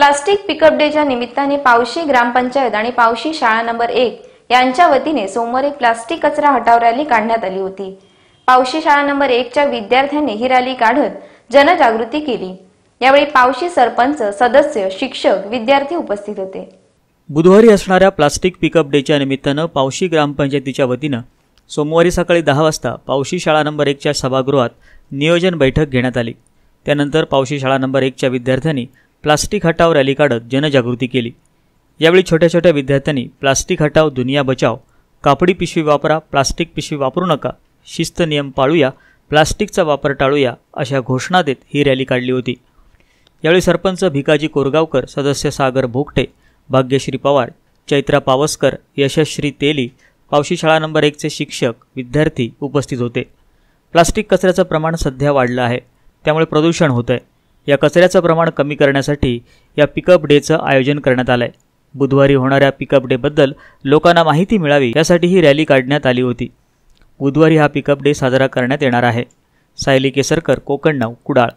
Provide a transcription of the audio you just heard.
plastic pickup डेच्या निमित्ताने पावशी ग्रामपंचायत आणि पावशी शाळा नंबर एक यांच्या वतीने सोमवारी प्लास्टिक कचरा हटाव रॅली काढण्यात आली होती पावशी शाळा नंबर एकच्या विद्यार्थ्यांनी ही रॅली काढत जनजागृती केली यावेळी पावशी सरपंच सदस्य शिक्षक विद्यार्थी उपस्थित होते बुधवारी असणाऱ्या प्लास्टिक पिकअप डेच्या निमित्तानं पावशी ग्रामपंचायतीच्या वतीनं सोमवारी सकाळी दहा वाजता पावशी शाळा नंबर एकच्या सभागृहात नियोजन बैठक घेण्यात आली त्यानंतर पावशी शाळा नंबर एकच्या विद्यार्थ्यांनी प्लास्टिक हटाव रॅली काढत जनजागृती केली यावेळी छोट्या छोट्या विद्यार्थ्यांनी प्लास्टिक हटाव दुनिया बचाव कापडी पिशवी वापरा प्लास्टिक पिशवी वापरू नका शिस्त नियम पाळूया प्लास्टिकचा वापर टाळूया अशा घोषणा देत ही रॅली काढली होती यावेळी सरपंच भिकाजी कोरगावकर सदस्य सागर भोगटे भाग्यश्री पवार चैत्रा पावसकर यशश्री तेली पावशी शाळा नंबर एकचे शिक्षक विद्यार्थी उपस्थित होते प्लास्टिक कचऱ्याचं प्रमाण सध्या वाढलं आहे त्यामुळे प्रदूषण होतं आहे या कचऱ्याचं प्रमाण कमी करण्यासाठी या पिकअप डेचं आयोजन करण्यात आलं आहे बुधवारी होणाऱ्या पिकअप डेबद्दल लोकांना माहिती मिळावी यासाठी ही रॅली काढण्यात आली होती बुधवारी हा पिकअप डे साजरा करण्यात येणार आहे सायली केसरकर कोकण नाव कुडाळ